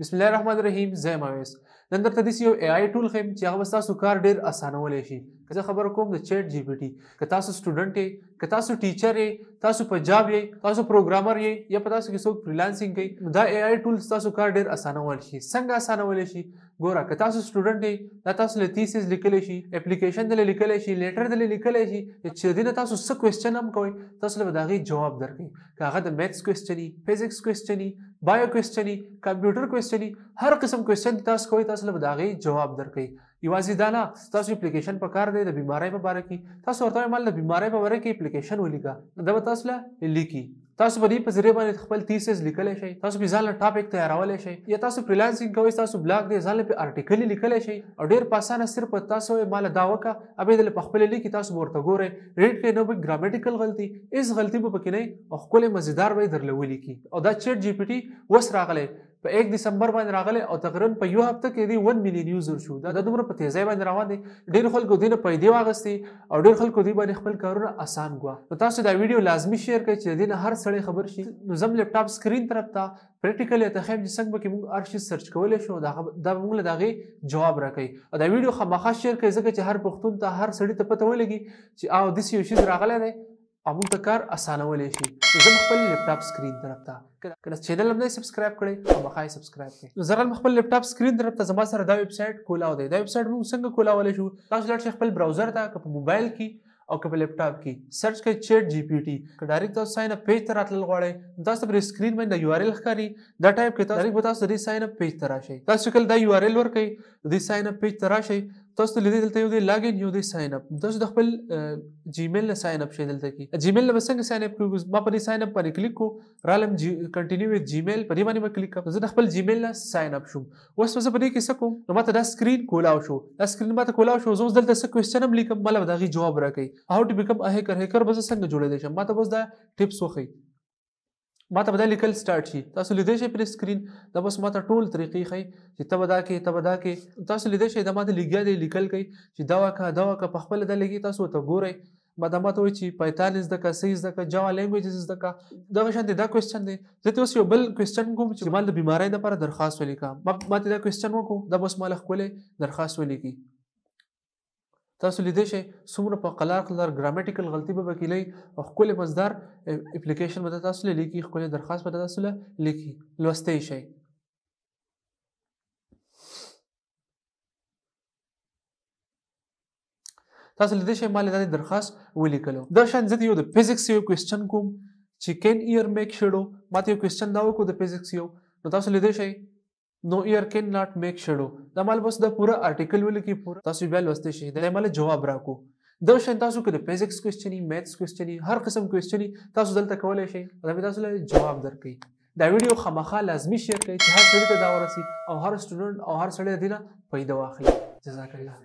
बिसमीम जय मावेस نن درته داسې یو ای آی ټول ښیم چې هغه به ستاسو کار ډېر اسانولی شي که زه خبره کوم د چیټ جی پي ټي که تاسو سټوډنټ یې که تاسو ټیچر یې تاسو په جاب یې تاسو پروګرامر یې یا په تاسو کې څوک فریلانسینګ کوي دا ای آی ټول ستاسو کار ډېر اسانول شي څنګه اسانولی شي ګوره که تاسو سټوډنټ یې دا تاسو له تیسز لیکلی شي اپلیکیشن دلې لیکلی شي لیټر دلې لیکلی شي چې دینه تاسو څه کوېسچن هم کوئ تاسو له به د هغې جواب درکړي که هغه د میتھس کوېسچن وي فزیکس کوېسچن وي بایو کوېسچن وي کمپیوټر کوېسچن وي هر قسم کوېسچن تاسو کوئ تاسو تاسو له داغي جواب درکړي یوازې دا نه تاسو اپلیکیشن په کار دی د بیماری په اړه کې تاسو ورته مال د بیماری په اړه کې اپلیکیشن ولیکا دا به تاسو له لیکي تاسو په دې په ذریعہ باندې خپل تیسز لیکلی شئ تاسو په ځاله ټاپک تیارولای شئ یا تاسو فریلانسینګ کوئ تاسو بلاګ دی ځاله په آرټیکل لیکلی شئ او ډیر پاسانه صرف تاسو یې مال دا وکا ابي د خپل لیک تاسو ورته ګورئ ریډ کې نو به ګرامټیکل غلطي ایس غلطي به پکې نه او خپل مزیدار به درلولې کی او دا چټ جی پی ټي وس راغلی په 1 دسمبر باندې راغله او تقریبا په یو هفته کې دی 1 میلیون یوزر شو دا دومره په تیزی باندې روان دي ډیر خلکو دینه پیدا واغستي او ډیر خلکو دی باندې خپل کارونه اسان غوا نو تاسو دا ویډیو لازمی شیر کړئ چې دینه هر سړی خبر شي نو زم لپټاپ سکرین طرف ته پریکټیکلی ته خیم چې څنګه به موږ ارشي سرچ کولای شو دا موږ له دغه جواب راکړي او دا ویډیو خامخا شیر کړئ ځکه چې هر پښتون ته هر سړی ته پته ولګي چې او دسی یو شی راغلی دی او موږ ته کار اسانولی شي نو زه خپل لپټاپ سکرین طرف ته که د چینل هم نه سبسکرایب کړئ او مخای سبسکرایب کړئ نو زه خپل لپټاپ سکرین طرف ته زما سره دا ویب سایټ کولاو دی دا ویب سایټ موږ څنګه کولاولی شو تاسو لاړ شئ خپل براوزر ته که په موبایل کې او که په لپټاپ کې سرچ کړئ چیټ جی پی ټي که ډایرکټ تاسو ساين اپ پیج ته راتلل غواړئ تاسو پر سکرین باندې یو آر ایل ښکاري دا ټایپ کې تاسو ډایرکټ به تاسو دې ساين اپ پیج ته راشئ تاسو کله دا یو آر ایل ورکړئ دې ساين اپ پیج ته راشئ تاسو لیدل دلته یو دی لاګین یو دی ساين اپ تاسو د خپل جیمیل نه ساين اپ شې دلته کی جیمیل نه څنګه ساين اپ کوو ما په ساين اپ باندې کلیک کو رالم کنټینیو وذ جیمیل په دې باندې ما کلیک کوم زه د خپل جیمیل نه ساين اپ شوم اوس زه په دې کې څه کوم نو ماته دا سکرین کولاو شو دا سکرین ماته کولاو شو زه دلته څه کوېسچن هم لیکم مله دا غي جواب راکړي هاو ټو بیکم ا هیکر هیکر بس څنګه جوړې دي شم ماته بس دا ټیپس وخی ماته به دا لیکل سٹارټ شي تاسو لیدئ شئ پر سکرین دا بس ماته ټول طریقې ښي چې ته به دا کې ته به دا کې تاسو لیدئ شئ دا ماته لګیا دی لیکل کوي چې دا واکه دا واکه په خپل د لګي تاسو ته ګورئ ما دا ماته وایي چې پایتان زده کا سي زده کا جاوا لینګویج زده کا دا شان دی دا کوېسچن دی زه ته اوس یو بل کوېسچن کوم چې مال د بیماری لپاره درخواست ولیکم ما ته دا کوېسچن وکړو دا بس مال خپل درخواست ولیکي تاسو لیدئ شئ څومره په قلار قلار ګرامټیکل غلطي به وکیلی او خپل مصدر اپلیکیشن به تاسو له لیکي خپل درخواست به تاسو له لیکي لوستئ شئ تاسو لیدئ شئ مال د درخواست ولیکلو دا شان زه یو د فزکس یو کوېسچن کوم چې کین ایر میک شډو ماته یو کوېسچن دا وکړو د فزکس یو نو تاسو لیدئ شئ نو ير کین ناٹ میک شډو دا مال بس د پوره آرټیکل ولیکي پوره تاسو بیا لوستئ شئ دا مال جواب راکو دا شین تاسو کله فزکس کوېشنې میتھس کوېشنې هر قسم کوېشنې تاسو دلته کولای شئ دا به تاسو له جواب درکې دا ویډیو خامخا لازمی شیر کړئ چې هر سړی ته دا ورسي او هر سټوډنټ او هر سړی دینه پیدا واخلي جزاک الله